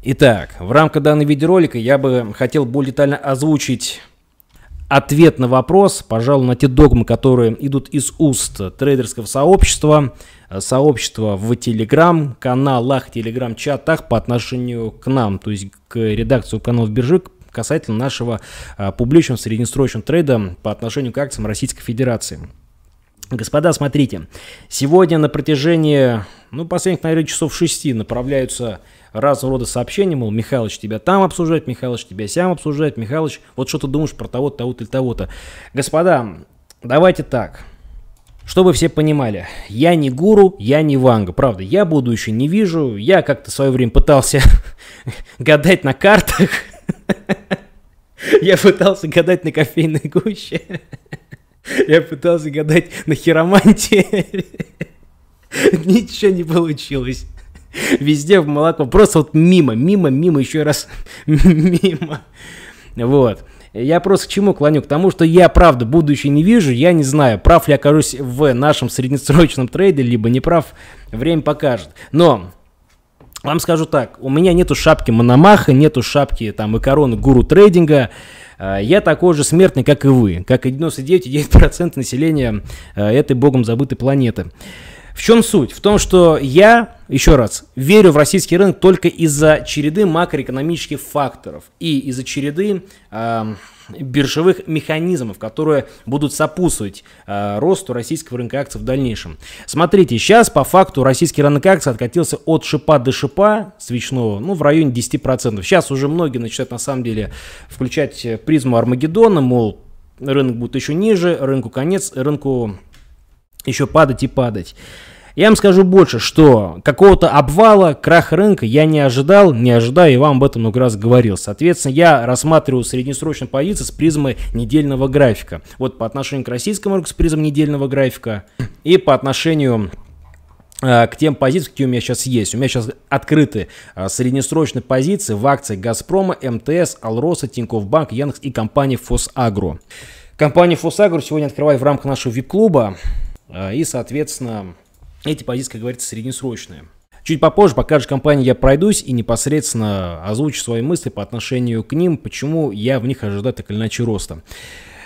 Итак, в рамках данного видеоролика я бы хотел более детально озвучить ответ на вопрос, пожалуй, на те догмы, которые идут из уст трейдерского сообщества, сообщества в телеграм-каналах, телеграм-чатах по отношению к нам, то есть к редакции каналов биржи, касательно нашего а, публичного среднесрочного трейда по отношению к акциям Российской Федерации. Господа, смотрите, сегодня на протяжении, ну, последних, наверное, часов шести направляются разного рода сообщения, мол, Михалыч тебя там обсуждает, Михалыч тебя сям обсуждает, Михалыч, вот что ты думаешь про того-то, того-то или того-то. Господа, давайте так, чтобы все понимали, я не гуру, я не ванга, правда, я будущее не вижу, я как-то в свое время пытался гадать на картах, я пытался гадать на кофейной гуще, Я пытался гадать на хиромантии. Ничего не получилось. Везде в молоко. Просто вот мимо, мимо, мимо, еще раз мимо. Вот. Я просто к чему клоню? К тому, что я, правда, будущее не вижу, я не знаю, прав ли окажусь в нашем среднесрочном трейде, либо не прав, время покажет. Но вам скажу так, у меня нету шапки Мономаха, нету шапки там и короны гуру трейдинга, Э, я такой же смертный, как и вы, как и 99,9% населения э, этой богом забытой планеты. В чем суть? В том, что я, еще раз, верю в российский рынок только из-за череды макроэкономических факторов и из-за череды... Э, биржевых механизмов, которые будут сопутствовать э, росту российского рынка акций в дальнейшем. Смотрите, сейчас по факту российский рынок акций откатился от шипа до шипа свечного, ну, в районе 10%. Сейчас уже многие начинают, на самом деле, включать э, призму Армагеддона, мол, рынок будет еще ниже, рынку конец, рынку еще падать и падать. Я вам скажу больше, что какого-то обвала, крах рынка я не ожидал, не ожидаю, и вам об этом много раз говорил. Соответственно, я рассматриваю среднесрочную позицию с призмы недельного графика. Вот по отношению к российскому рынку с призмы недельного графика и по отношению э, к тем позициям, какие у меня сейчас есть. У меня сейчас открыты э, среднесрочные позиции в акциях «Газпрома», МТС, «Алроса», Тинькофф Банк, Яндекс и компании «Фосагро». Компания «Фосагро» сегодня открывает в рамках нашего вип-клуба. Э, и, соответственно, эти позиции, как говорится, среднесрочные. Чуть попозже по каждой компании я пройдусь и непосредственно озвучу свои мысли по отношению к ним, почему я в них ожидаю так или иначе роста.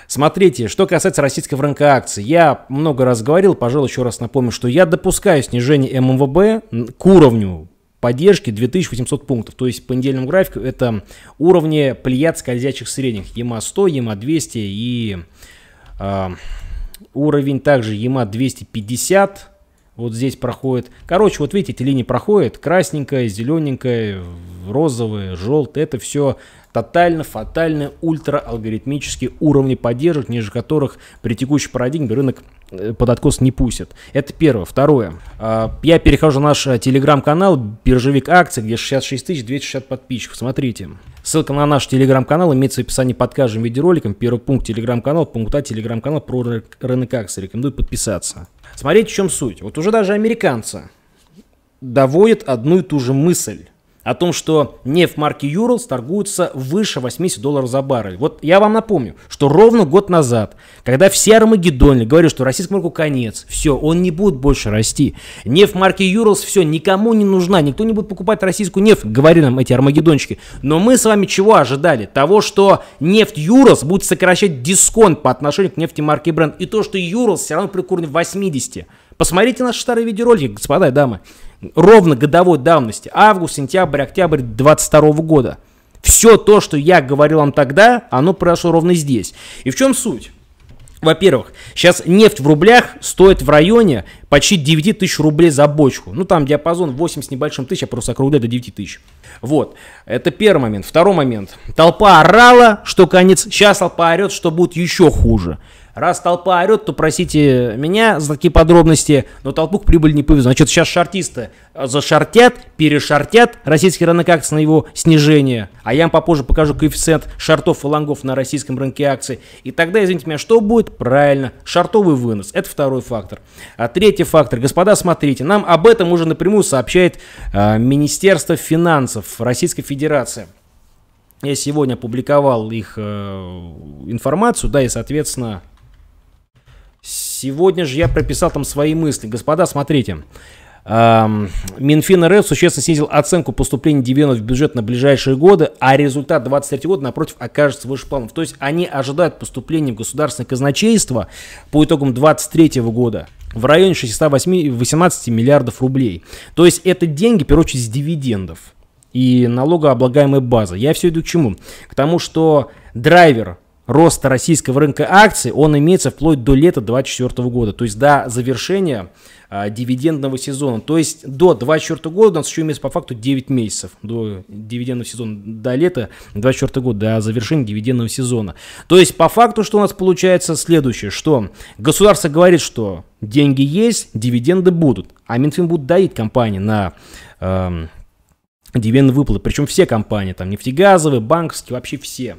Смотрите, что касается российского рынка акций, я много раз говорил, пожалуй, еще раз напомню, что я допускаю снижение ММВБ к уровню поддержки 2800 пунктов. То есть по недельному графику это уровни плеяд скользящих средних. ЕМА-100, ЕМА-200 и э, уровень также ЕМА-250, вот здесь проходит. Короче, вот видите, эти линии проходят. Красненькая, зелененькая, розовая, желтая. Это все тотально, фатально, ультра-алгоритмические уровни поддержек, ниже которых при текущей парадигме рынок э, под откос не пустит. Это первое. Второе. А, я перехожу на наш э, телеграм-канал «Биржевик акций», где 66 260 подписчиков. Смотрите. Ссылка на наш телеграм-канал имеется в описании под каждым видеороликом. Первый пункт телеграм-канал, пункт А телеграм-канал про рынок акций. Рекомендую подписаться. Смотрите, в чем суть. Вот уже даже американцы доводят одну и ту же мысль о том, что нефть марки Юралс торгуется выше 80 долларов за баррель. Вот я вам напомню, что ровно год назад, когда все Армагеддонли говорили, что российскому рынку конец, все, он не будет больше расти. Нефть марки Юралс, все, никому не нужна, никто не будет покупать российскую нефть, говорили нам эти Армагеддончики. Но мы с вами чего ожидали? Того, что нефть Юралс будет сокращать дисконт по отношению к нефти марки Brent. И то, что Юралс все равно при курне 80. Посмотрите наши старые видеоролики, господа и дамы ровно годовой давности, август, сентябрь, октябрь 22 года. Все то, что я говорил вам тогда, оно произошло ровно здесь. И в чем суть? Во-первых, сейчас нефть в рублях стоит в районе почти 9 тысяч рублей за бочку. Ну, там диапазон 8 с небольшим тысяч, я просто округляю до 9 тысяч. Вот, это первый момент. Второй момент. Толпа орала, что конец. Сейчас толпа орет, что будет еще хуже. Раз толпа орет, то просите меня за такие подробности, но толпу к прибыли не повезло. Значит, сейчас шартисты э, зашортят, перешортят российский рынок акций на его снижение. А я вам попозже покажу коэффициент шартов и лонгов на российском рынке акций. И тогда, извините меня, что будет? Правильно, шартовый вынос. Это второй фактор. А третий фактор. Господа, смотрите, нам об этом уже напрямую сообщает э, Министерство финансов Российской Федерации. Я сегодня опубликовал их э, информацию, да, и, соответственно, Сегодня же я прописал там свои мысли. Господа, смотрите. Эм, Минфин РФ существенно снизил оценку поступления дивидендов в бюджет на ближайшие годы, а результат 2023 года, напротив, окажется выше планов. То есть они ожидают поступления в государственное казначейство по итогам 2023 года в районе 618 миллиардов рублей. То есть это деньги, в первую очередь, с дивидендов и налогооблагаемой базы. Я все иду к чему? К тому, что драйвер роста российского рынка акций, он имеется вплоть до лета 2024 года, то есть до завершения а, дивидендного сезона. То есть до 2024 года у нас еще имеется по факту 9 месяцев до дивидендного сезона, до лета 2024 года, до завершения дивидендного сезона. То есть по факту что у нас получается следующее, что государство говорит, что деньги есть, дивиденды будут, а Минфин будет давить компании на... Э, дивидендные выплаты, причем все компании, там нефтегазовые, банковские, вообще все.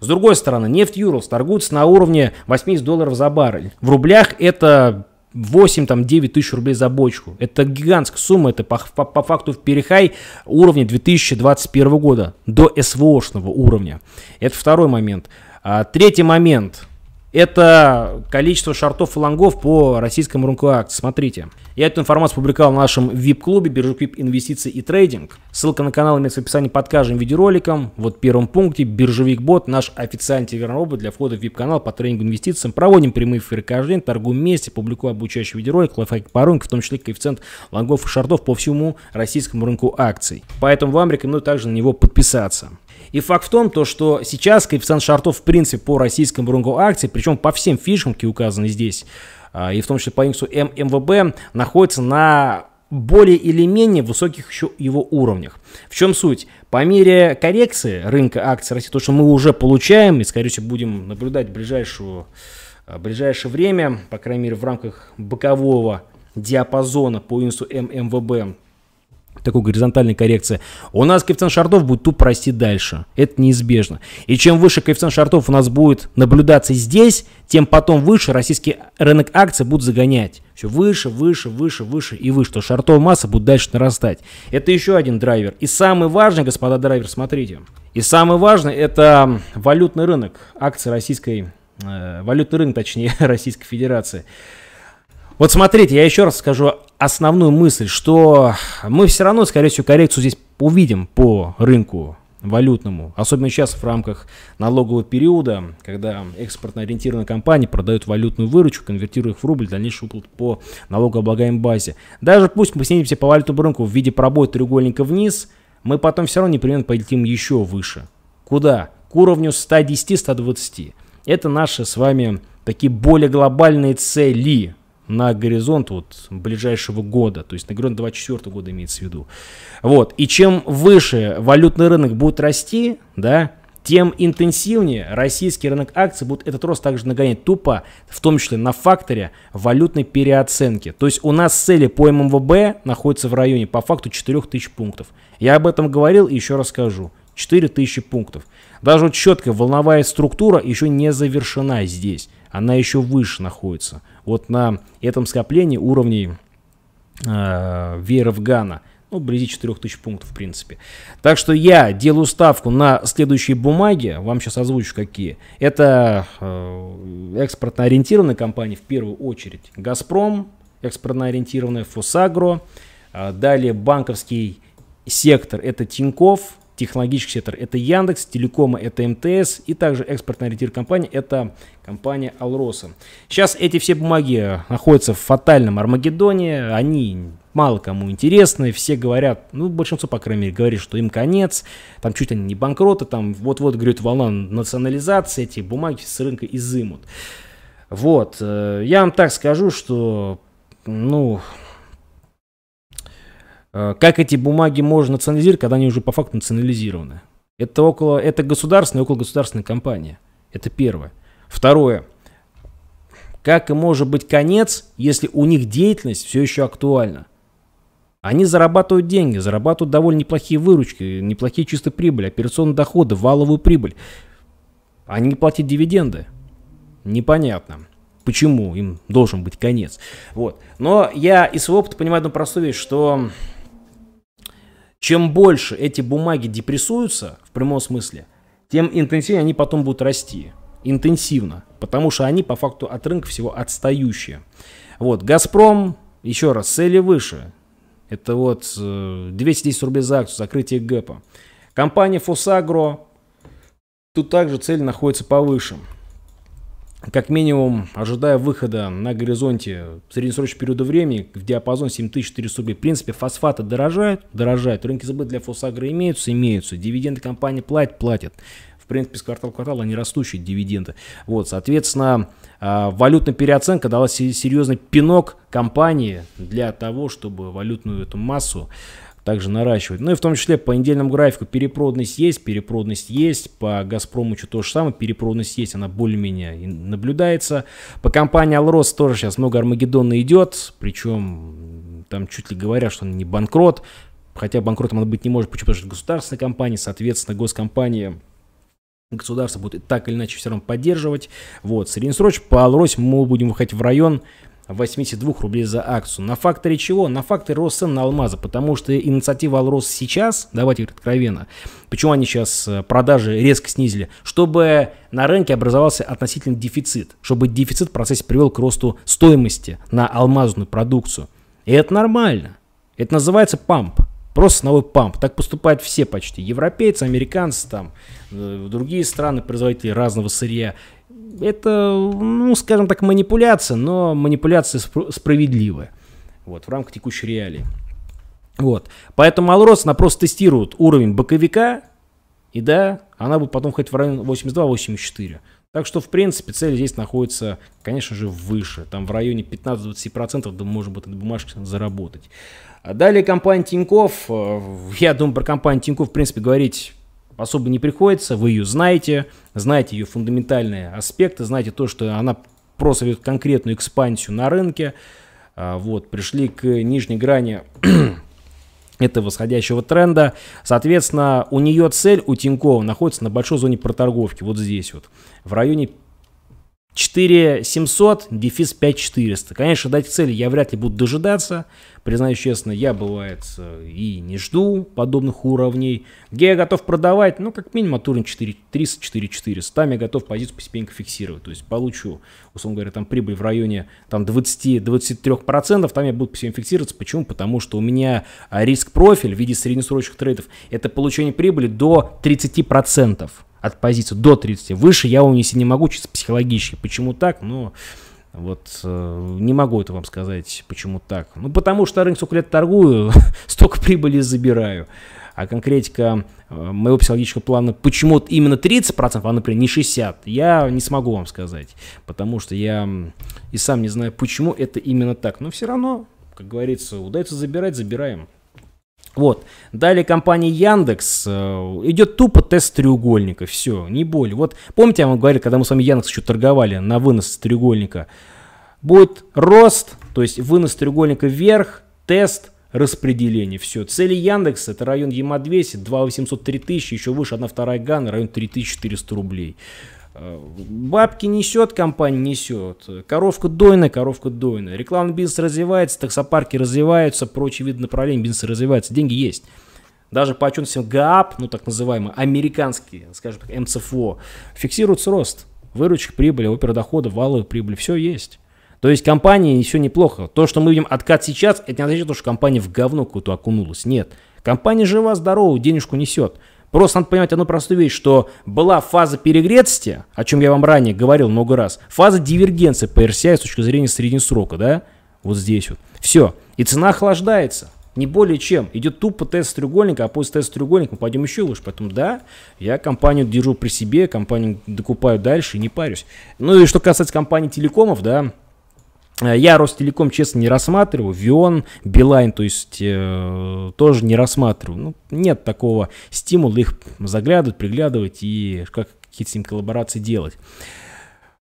С другой стороны, нефть Юрлс торгуется на уровне 80 долларов за баррель. В рублях это 8-9 тысяч рублей за бочку. Это гигантская сумма, это по, по, по факту в перехай уровня 2021 года, до СВОшного уровня. Это второй момент. А, третий момент – это количество шортов и лонгов по российскому рынку акций. Смотрите. Я эту информацию публиковал в нашем VIP-клубе Биржук VIP Инвестиции и Трейдинг. Ссылка на канал имеется в описании под каждым видеороликом. Вот в первом пункте Биржевик Бот, наш официальный телеграм-робот для входа в VIP-канал по трейдингу инвестициям. Проводим прямые эфиры каждый день, торгуем вместе, публикуем обучающий видеоролик, лайфхаки по рынку, в том числе коэффициент лонгов и шортов по всему российскому рынку акций. Поэтому вам рекомендую также на него подписаться. И факт в том, то, что сейчас коэффициент шартов в принципе по российским брунго акции, причем по всем фишкам, которые указаны здесь, а, и в том числе по индексу ММВБ, находится на более или менее высоких еще его уровнях. В чем суть? По мере коррекции рынка акций России, то, что мы уже получаем и, скорее всего, будем наблюдать в ближайшую, в а, ближайшее время, по крайней мере, в рамках бокового диапазона по индексу ММВБ, такой горизонтальной коррекции, у нас коэффициент шартов будет тупо расти дальше. Это неизбежно. И чем выше коэффициент шартов у нас будет наблюдаться здесь, тем потом выше российский рынок акций будет загонять. Все выше, выше, выше, выше и выше. То шартовая масса будет дальше нарастать. Это еще один драйвер. И самый важный, господа драйвер, смотрите. И самый важный это валютный рынок. Акции российской, э, валютный рынок, точнее, Российской Федерации. Вот смотрите, я еще раз скажу основную мысль, что мы все равно, скорее всего, коррекцию здесь увидим по рынку валютному, особенно сейчас в рамках налогового периода, когда экспортно-ориентированные компании продают валютную выручку, конвертируя их в рубль, дальнейший выплат по налогооблагаемой базе. Даже пусть мы снизимся по валютному рынку в виде пробоя треугольника вниз, мы потом все равно непременно полетим еще выше. Куда? К уровню 110-120. Это наши с вами такие более глобальные цели, на горизонт вот ближайшего года, то есть на горизонт 2024 года имеется в виду. Вот, и чем выше валютный рынок будет расти, да, тем интенсивнее российский рынок акций будет этот рост также нагонять тупо, в том числе на факторе валютной переоценки. То есть у нас цели по ММВБ находятся в районе по факту 4000 пунктов. Я об этом говорил и еще расскажу. 4000 пунктов. Даже вот четкая волновая структура еще не завершена здесь она еще выше находится. Вот на этом скоплении уровней э, вееров Гана, ну, вблизи 4000 пунктов, в принципе. Так что я делаю ставку на следующие бумаги, вам сейчас озвучу какие. Это э, экспортно-ориентированные компании, в первую очередь «Газпром», экспортно-ориентированная «Фосагро», э, далее банковский сектор – это Тиньков, технологический сектор. Это Яндекс, Телекома, это МТС и также экспортная ретир-компания, это компания Алроса. Сейчас эти все бумаги э, находятся в фатальном Армагеддоне, они мало кому интересны, все говорят, ну, большинство, по крайней мере, говорит, что им конец, там чуть они не банкроты, там вот-вот, говорит, волна национализации, эти бумаги с рынка изымут. Вот, э, я вам так скажу, что, ну, Э, как эти бумаги можно национализировать, когда они уже по факту национализированы? Это около, это государственная, около государственная компания. Это первое. Второе. Как и может быть конец, если у них деятельность все еще актуальна? Они зарабатывают деньги, зарабатывают довольно неплохие выручки, неплохие чисто прибыли, операционные доходы, валовую прибыль. Они не платят дивиденды. Непонятно, почему им должен быть конец. Вот. Но я из своего опыта понимаю одну простую вещь, что чем больше эти бумаги депрессуются, в прямом смысле, тем интенсивнее они потом будут расти. Интенсивно. Потому что они по факту от рынка всего отстающие. Вот, Газпром, еще раз, цели выше. Это вот 210 э, рублей за акцию, закрытие гэпа. Компания Фосагро, тут также цель находится повыше как минимум, ожидая выхода на горизонте в среднесрочном периода времени в диапазон 7400 рублей. В принципе, фосфаты дорожают, дорожают. Рынки забыт для фосагры имеются, имеются. Дивиденды компании платят, платят. В принципе, с квартала в квартал они растущие дивиденды. Вот, соответственно, а, валютная переоценка дала серьезный пинок компании для того, чтобы валютную эту массу также наращивать. Ну и в том числе по недельному графику перепроданность есть, перепроданность есть, по Газпрому что то же самое, перепроданность есть, она более-менее наблюдается. По компании Алрос тоже сейчас много Армагеддона идет, причем там чуть ли говорят, что она не банкрот, хотя банкротом она быть не может, почему? Потому что это государственная компания, соответственно, госкомпания государство будет так или иначе все равно поддерживать. Вот, среднесрочно по Алросе мы будем выходить в район 82 рублей за акцию. На факторе чего? На факторе рост цен на алмазы, потому что инициатива Алрос сейчас, давайте откровенно, почему они сейчас э, продажи резко снизили, чтобы на рынке образовался относительно дефицит, чтобы дефицит в процессе привел к росту стоимости на алмазную продукцию. И это нормально. Это называется памп. Просто новый памп. Так поступают все почти. Европейцы, американцы, там, э, другие страны, производители разного сырья это, ну, скажем так, манипуляция, но манипуляция спр- справедливая. Вот, в рамках текущей реалии. Вот. Поэтому Алрос, она просто тестирует уровень боковика, и да, она будет потом ходить в район 82-84. Так что, в принципе, цель здесь находится, конечно же, выше. Там в районе 15-20% да, можно будет на бумажке заработать. А далее компания Тиньков. Э, я думаю, про компанию Тиньков, в принципе, говорить особо не приходится, вы ее знаете, знаете ее фундаментальные аспекты, знаете то, что она просто ведет конкретную экспансию на рынке, а, вот, пришли к нижней грани этого восходящего тренда. Соответственно, у нее цель, у Тинькова, находится на большой зоне проторговки, вот здесь вот, в районе 4700, дефис 5400. Конечно, дать цели я вряд ли буду дожидаться. Признаюсь честно, я, бывает, и не жду подобных уровней. Где я готов продавать? Ну, как минимум, от уровня 4300, 4400. Там я готов позицию постепенно фиксировать. То есть получу, условно говоря, там прибыль в районе там 20-23%. Там я буду постепенно фиксироваться. Почему? Потому что у меня а, риск-профиль в виде среднесрочных трейдов – это получение прибыли до 30% от позиции до 30. Выше я унести не могу, чисто психологически. Почему так? Ну, вот э, не могу это вам сказать, почему так. Ну, потому что рынок сколько лет торгую, столько прибыли забираю. А конкретика э, моего психологического плана, почему именно 30%, а, например, не 60%, я не смогу вам сказать. Потому что я и сам не знаю, почему это именно так. Но все равно, как говорится, удается забирать, забираем. Вот. Далее компания Яндекс. Э, идет тупо тест треугольника. Все, не боль. Вот помните, я вам говорил, когда мы с вами Яндекс еще торговали на вынос треугольника. Будет рост, то есть вынос треугольника вверх, тест, распределение. Все. Цели Яндекса это район Яма-200, 2803 тысячи, еще выше 1 вторая Гана, район 3400 рублей. Бабки несет, компания несет. Коровка дойная, коровка дойная. Рекламный бизнес развивается, таксопарки развиваются, прочие виды направлений бизнеса развиваются. Деньги есть. Даже по отчетностям ГАП, ну так называемый американский, скажем так, МЦФО, фиксируется рост выручек, прибыли, опера дохода, валовой прибыли, все есть. То есть компании все неплохо. То, что мы видим откат сейчас, это не означает, что компания в говно какую-то окунулась. Нет. Компания жива, здорова, денежку несет. Просто надо понимать одну простую вещь, что была фаза перегретости, о чем я вам ранее говорил много раз, фаза дивергенции по RCI с точки зрения среднесрока, да, вот здесь вот. Все, и цена охлаждается, не более чем. Идет тупо тест треугольника, а после теста треугольника мы пойдем еще лучше, Поэтому да, я компанию держу при себе, компанию докупаю дальше и не парюсь. Ну и что касается компании телекомов, да, Э, я Ростелеком, честно, не рассматриваю. Вион, Билайн, то есть э, тоже не рассматриваю. Ну, нет такого стимула их заглядывать, приглядывать и как, какие-то с ним коллаборации делать.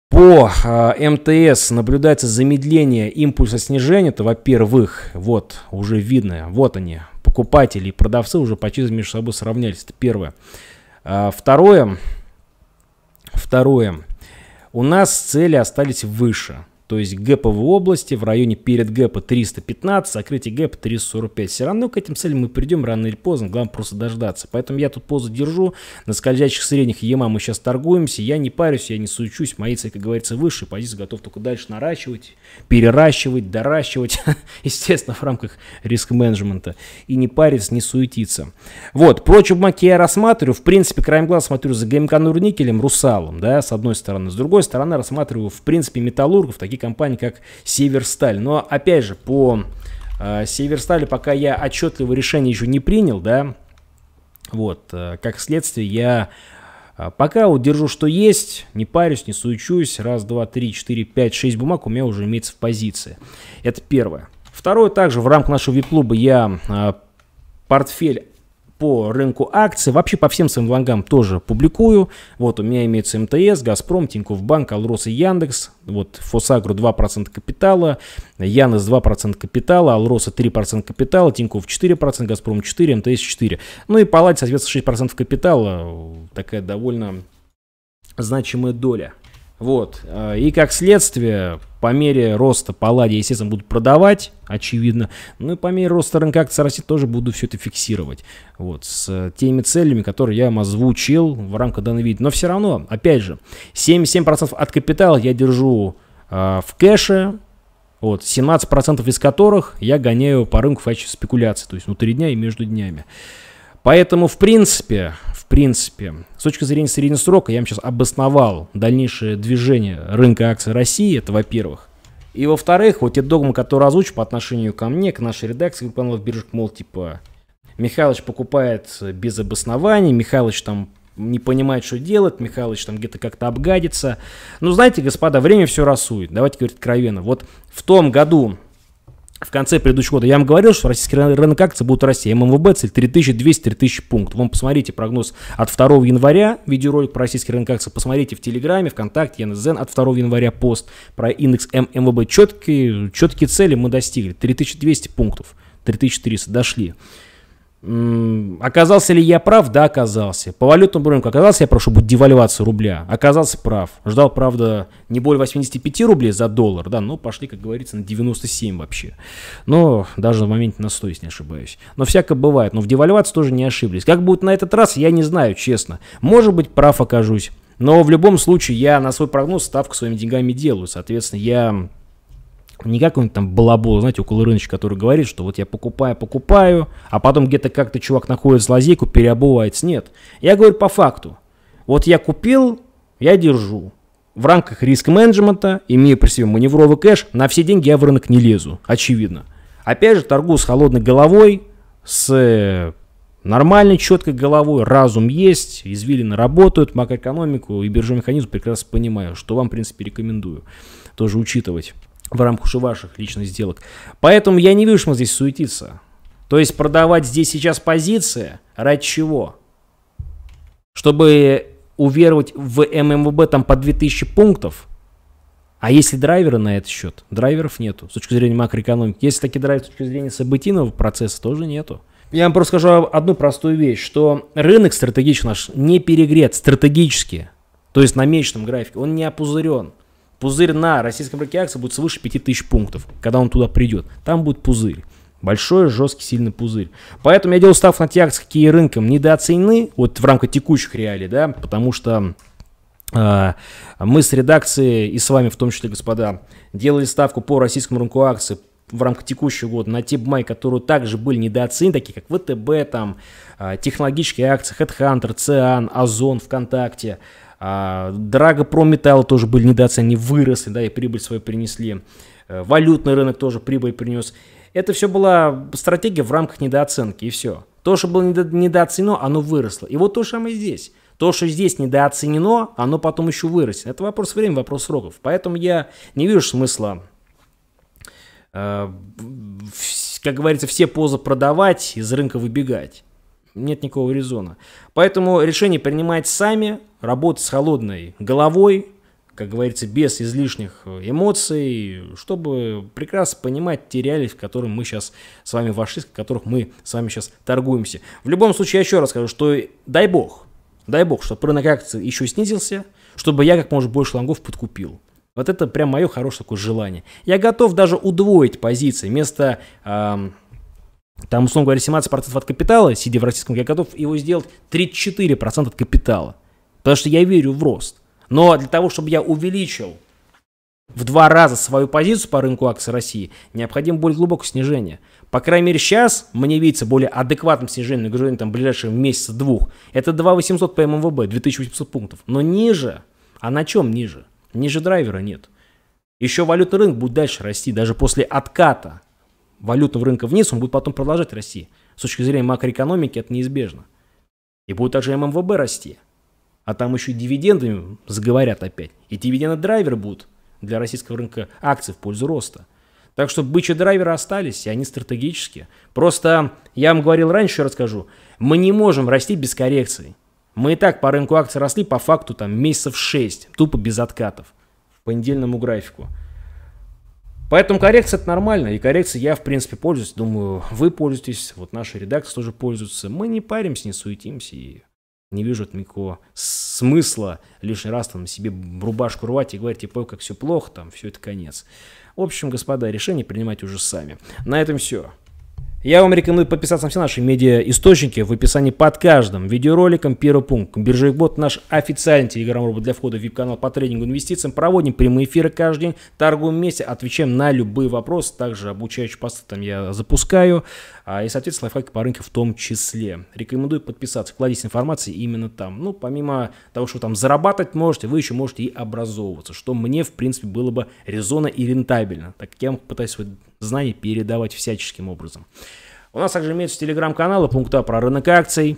По э, МТС наблюдается замедление импульса снижения. Это, во-первых, вот уже видно, вот они, покупатели и продавцы уже почти между собой сравнялись. Это первое. А, второе, второе, у нас цели остались выше. То есть гэпа в области в районе перед гэпа 315, сокрытие гэпа 345. Все равно к этим целям мы придем рано или поздно, главное просто дождаться. Поэтому я тут позу держу, на скользящих средних ЕМА мы сейчас торгуемся, я не парюсь, я не суечусь, мои цели, как говорится, выше, позиция готов только дальше наращивать, переращивать, доращивать, естественно, в рамках риск-менеджмента, и не париться, не суетиться. Вот, про Чубмаки я рассматриваю, в принципе, краем глаз смотрю за ГМК Нурникелем, Русалом, да, с одной стороны, с другой стороны рассматриваю, в принципе, металлургов, таких такие компании, как Северсталь. Но, опять же, по э, Северстали пока я отчетливого решения еще не принял, да, вот, э, как следствие я э, Пока вот держу, что есть, не парюсь, не суечусь. Раз, два, три, четыре, пять, шесть бумаг у меня уже имеется в позиции. Это первое. Второе, также в рамках нашего вип-клуба я э, портфель по рынку акций, вообще по всем своим лонгам тоже публикую. Вот у меня имеется МТС, Газпром, тиньков, Банк, Алрос и Яндекс. Вот Фосагру 2% капитала, Янес 2% капитала, Алроса 3% капитала, Тинькофф 4%, Газпром 4%, МТС 4%. Ну и Палате, соответственно, 6% капитала. Такая довольно значимая доля. Вот. А, и как следствие, по мере роста палладия, естественно, будут продавать, очевидно. Ну и по мере роста рынка акций России тоже буду все это фиксировать. Вот, с э, теми целями, которые я вам озвучил в рамках данного видео. Но все равно, опять же, 77% от капитала я держу э, в кэше, вот, 17% из которых я гоняю по рынку в качестве спекуляции, то есть внутри дня и между днями. Поэтому, в принципе, в принципе, с точки зрения среднего срока, я вам сейчас обосновал дальнейшее движение рынка акций России, это во-первых. И во-вторых, вот те догмы, которые озвучу по отношению ко мне, к нашей редакции к каналов биржек, мол, типа, Михайлович покупает без обоснований, Михайлович там не понимает, что делать, Михайлович там где-то как-то обгадится. Ну, знаете, господа, время все расует. Давайте говорить откровенно. Вот в том году, в конце предыдущего года. Я вам говорил, что российский рынок акций будет расти. ММВБ цель 3200-3000 пунктов. Вон, посмотрите прогноз от 2 января, видеоролик про российский рынок акций. Посмотрите в Телеграме, ВКонтакте, НСЗН от 2 января пост про индекс ММВБ. Четкие, четкие цели мы достигли. 3200 пунктов, 3300 дошли. Оказался ли я прав? Да, оказался. По валютному рынку оказался я прав, что будет девальвация рубля. Оказался прав. Ждал, правда, не более 85 рублей за доллар, да, но ну, пошли, как говорится, на 97 вообще. Но даже в моменте на 100, если не ошибаюсь. Но всякое бывает. Но в девальвации тоже не ошиблись. Как будет на этот раз, я не знаю, честно. Может быть, прав окажусь. Но в любом случае я на свой прогноз ставку своими деньгами делаю. Соответственно, я не какой-нибудь там балабол, знаете, около рыночка, который говорит, что вот я покупаю, покупаю, а потом где-то как-то чувак находит лазейку, переобувается. Нет. Я говорю по факту. Вот я купил, я держу. В рамках риск-менеджмента, имея при себе маневровый кэш, на все деньги я в рынок не лезу, очевидно. Опять же, торгую с холодной головой, с э, нормальной четкой головой, разум есть, извилины работают, макроэкономику и биржевой механизм прекрасно понимаю, что вам, в принципе, рекомендую тоже учитывать в рамках ваших личных сделок. Поэтому я не вижу, что здесь суетиться. То есть продавать здесь сейчас позиции ради чего? Чтобы уверовать в ММВБ там по 2000 пунктов? А если драйверы на этот счет? Драйверов нету с точки зрения макроэкономики. Если такие драйверы с точки зрения событийного процесса тоже нету. Я вам просто скажу одну простую вещь, что рынок стратегически наш не перегрет стратегически, то есть на месячном графике, он не опузырен. Пузырь на российском рынке акций будет свыше 5000 пунктов, когда он туда придет. Там будет пузырь. Большой, жесткий, сильный пузырь. Поэтому я делал ставку на те акции, какие рынком недооценены, вот в рамках текущих реалий, да, потому что э, мы с редакцией и с вами, в том числе, господа, делали ставку по российскому рынку акций, в рамках текущего года на те бумаги, которые также были недооценены, такие как ВТБ, там, а, технологические акции, HeadHunter, Циан, Озон, ВКонтакте, Драго про металлы тоже были недооценены, выросли, да, и прибыль свою принесли. Э, валютный рынок тоже прибыль принес. Это все была стратегия в рамках недооценки, и все. То, что было недооценено, оно выросло. И вот то же самое здесь. То, что здесь недооценено, оно потом еще вырастет. Это вопрос времени, вопрос сроков. Поэтому я не вижу смысла, э, как говорится, все позы продавать, из рынка выбегать нет никакого резона. Поэтому решение принимать сами, работать с холодной головой, как говорится, без излишних э, эмоций, чтобы прекрасно понимать те реалии, в которые мы сейчас с вами вошли, в которых мы с вами сейчас торгуемся. В любом случае, я еще раз скажу, что дай бог, дай бог, чтобы рынок акций еще снизился, чтобы я как можно больше лонгов подкупил. Вот это прям мое хорошее такое желание. Я готов даже удвоить позиции. Вместо эм, там, условно говоря, 17% от капитала, сидя в российском, я готов его сделать 34% от капитала. Потому что я верю в рост. Но для того, чтобы я увеличил в два раза свою позицию по рынку акций России, необходимо более глубокое снижение. По крайней мере, сейчас мне видится более адекватным снижением на горизонте там, ближайшего месяца-двух. Это 2800 по ММВБ, 2800 пунктов. Но ниже, а на чем ниже? Ниже драйвера нет. Еще валютный рынок будет дальше расти, даже после отката валютного рынка вниз, он будет потом продолжать расти. С точки зрения макроэкономики это неизбежно. И будет также ММВБ расти. А там еще и дивидендами заговорят опять. И дивиденды драйвер будут для российского рынка акций в пользу роста. Так что бычьи драйверы остались, и они стратегические. Просто я вам говорил раньше, еще расскажу, мы не можем расти без коррекции, Мы и так по рынку акций росли по факту там месяцев 6, тупо без откатов, по недельному графику. Поэтому коррекция это нормально, и коррекция я, в принципе, пользуюсь. Думаю, вы пользуетесь, вот наша редакция тоже пользуется. Мы не паримся, не суетимся, и не вижу никакого смысла лишний раз там себе рубашку рвать и говорить, типа, как все плохо, там, все это конец. В общем, господа, решение принимать уже сами. На этом все. Я вам рекомендую подписаться на все наши медиа-источники в описании под каждым видеороликом. Первый пункт. Биржевик Бот – наш официальный телеграм-робот для входа в вип-канал по тренингу инвестициям. Проводим прямые эфиры каждый день, торгуем вместе, отвечаем на любые вопросы. Также обучающие посты там я запускаю. А, и, соответственно, лайфхаки по рынку в том числе. Рекомендую подписаться, кладись информацию именно там. Ну, помимо того, что там зарабатывать можете, вы еще можете и образовываться, что мне, в принципе, было бы резонно и рентабельно, так как я пытаюсь свои знания передавать всяческим образом. У нас также имеются телеграм-каналы, пункта про рынок акций,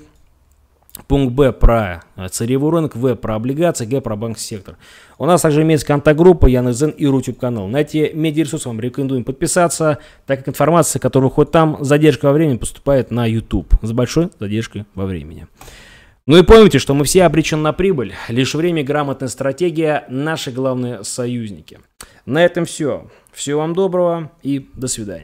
Пункт Б про сырьевой э, рынок, В про облигации, Г про банк сектор. У нас также имеется контакт-группа, Яндекс.Зен и Рутюб канал. На эти медиаресурсы вам рекомендуем подписаться, так как информация, которая уходит там, задержка во времени поступает на YouTube. С большой задержкой во времени. Ну и помните, что мы все обречены на прибыль. Лишь время, грамотная стратегия – наши главные союзники. На этом все. Всего вам доброго и до свидания.